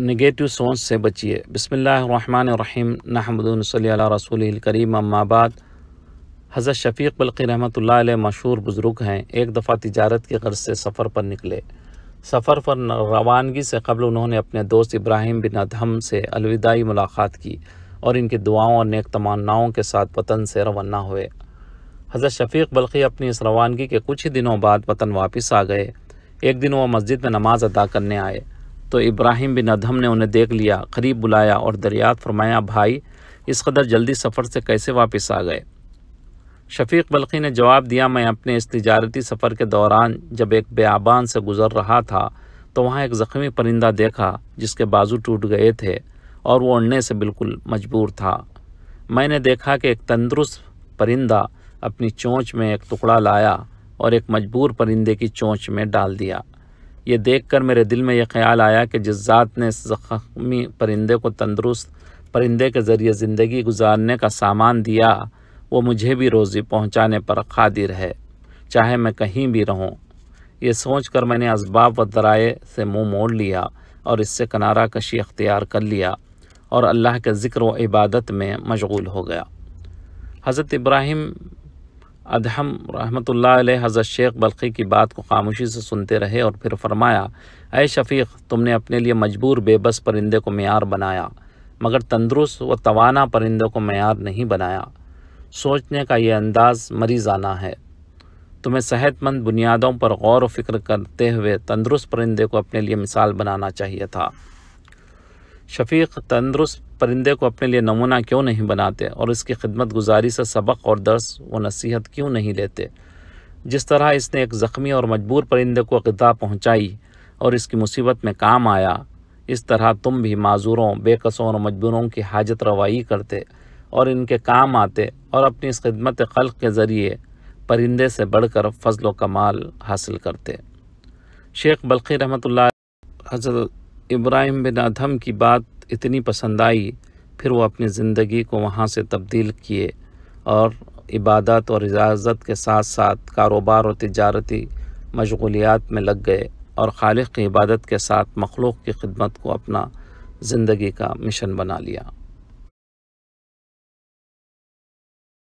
negative सोच से बचिए बसमीम नहमदल रसूल करीम अम्माबाद हज़रत शफीक बल्कि रहमत मशहूर बुज़ुर्ग हैं एक दफ़ा तिजारत की गर्ज से सफ़र पर निकले सफ़र पर रवानगी से कबल उन्होंने अपने दोस्त इब्राहिम बिन अधम से अलविदाई मुलाकात की और इनकी दुआओं और नेक तमन्नाओं के साथ वतन से रवाना हुए हज़रत शफीक बल्कि अपनी इस रवानगी के कुछ ही दिनों बाद वतन वापस आ गए एक दिन वह मस्जिद में नमाज़ अदा करने आए तो इब्राहिम बिन अधम ने उन्हें देख लिया करीब बुलाया और दरियात फरमाया भाई इस कदर जल्दी सफ़र से कैसे वापस आ गए शफीक बल्खी ने जवाब दिया मैं अपने इस तजारती सफ़र के दौरान जब एक बेआबान से गुज़र रहा था तो वहाँ एक ज़ख्मी परिंदा देखा जिसके बाजू टूट गए थे और वो उड़ने से बिल्कुल मजबूर था मैंने देखा कि एक तंदरुस्त परिंदा अपनी चोंच में एक टुकड़ा लाया और एक मजबूर परिंदे की चोंच में डाल दिया ये देखकर मेरे दिल में यह ख्याल आया कि जिस ज़ात ने इस ज़ख्मी परिंदे को तंदरुस्त परिंदे के ज़रिए ज़िंदगी गुजारने का सामान दिया वो मुझे भी रोज़ी पहुँचाने पर कादिर है चाहे मैं कहीं भी रहूँ ये सोच कर मैंने इसबाब व दराए से मुँह मोड़ लिया और इससे किनारा कशी अख्तियार कर लिया और अल्लाह के ज़िक्र व इबादत में मशगूल हो गया हज़रत इब्राहिम अदहम रहमतुल्लाह हज़रत शेख बल्खी की बात को खामोशी से सुनते रहे और फिर फरमाया अय शफीक तुमने अपने लिए मजबूर बेबस परिंदे को मैार बनाया मगर तंदरुस्त व तवाना परिंदे को मैार नहीं बनाया सोचने का यह अंदाज़ मरीजाना है तुम्हें सेहतमंद बुनियादों पर गौर व फिक्र करते हुए तंदरुस्त परिंदे को अपने लिए मिसाल बनाना चाहिए था शफीक तंदरुस्त परिंदे को अपने लिए नमूना क्यों नहीं बनाते और इसकी खिदमत गुजारी से सबक और दर्स व नसीहत क्यों नहीं लेते जिस तरह इसने एक ज़ख्मी और मजबूर परिंदे को गदा पहुँचाई और इसकी मुसीबत में काम आया इस तरह तुम भी माजूरों बेकसों और मजबूरों की हाजत रवाई करते और इनके काम आते और अपनी इस खिदमत खल के ज़रिए परिंदे से बढ़कर फजल कमाल हासिल करते शेख बल्कि रहमत हज़रत इब्राहिम बिन अधम की बात इतनी पसंद आई फिर वो अपनी ज़िंदगी को वहाँ से तब्दील किए और इबादत और इजाज़त के साथ साथ कारोबार और तजारती मशगूलियात में लग गए और खालिक की इबादत के साथ मखलूक की खिदमत को अपना ज़िंदगी का मिशन बना लिया